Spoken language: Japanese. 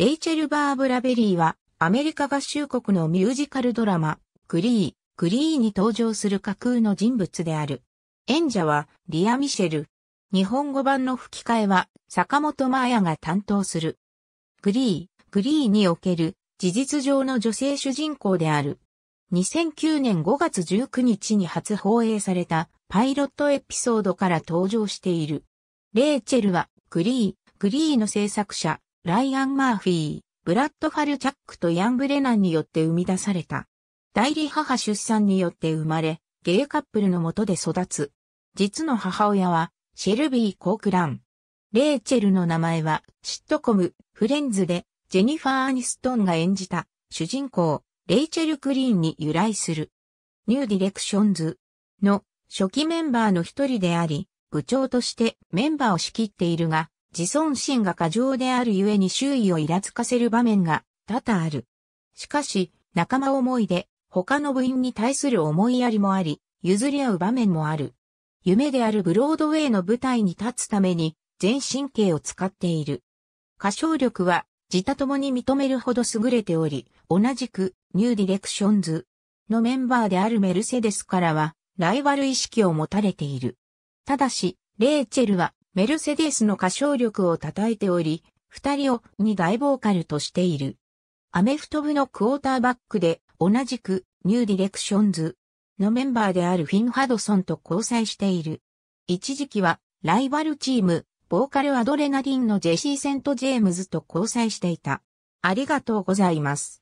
レイチェル・バーブラベリーは、アメリカ合衆国のミュージカルドラマ、グリー、グリーに登場する架空の人物である。演者は、リア・ミシェル。日本語版の吹き替えは、坂本真綾が担当する。グリー、グリーにおける、事実上の女性主人公である。2009年5月19日に初放映された、パイロットエピソードから登場している。レイチェルは、グリー、グリーの制作者、ライアン・マーフィー、ブラッド・ファルチャックとヤン・ブレナンによって生み出された。代理母出産によって生まれ、ゲイカップルのもとで育つ。実の母親は、シェルビー・コークラン。レイチェルの名前は、シットコム、フレンズで、ジェニファー・アニストンが演じた、主人公、レイチェル・クリーンに由来する。ニューディレクションズの初期メンバーの一人であり、部長としてメンバーを仕切っているが、自尊心が過剰であるゆえに周囲をイラつかせる場面が多々ある。しかし、仲間思いで、他の部員に対する思いやりもあり、譲り合う場面もある。夢であるブロードウェイの舞台に立つために、全神経を使っている。歌唱力は、自他ともに認めるほど優れており、同じく、ニューディレクションズのメンバーであるメルセデスからは、ライバル意識を持たれている。ただし、レイチェルは、メルセデスの歌唱力を称えており、二人を二大ボーカルとしている。アメフト部のクォーターバックで、同じくニューディレクションズのメンバーであるフィン・ハドソンと交際している。一時期は、ライバルチーム、ボーカルアドレナリンのジェシー・セント・ジェームズと交際していた。ありがとうございます。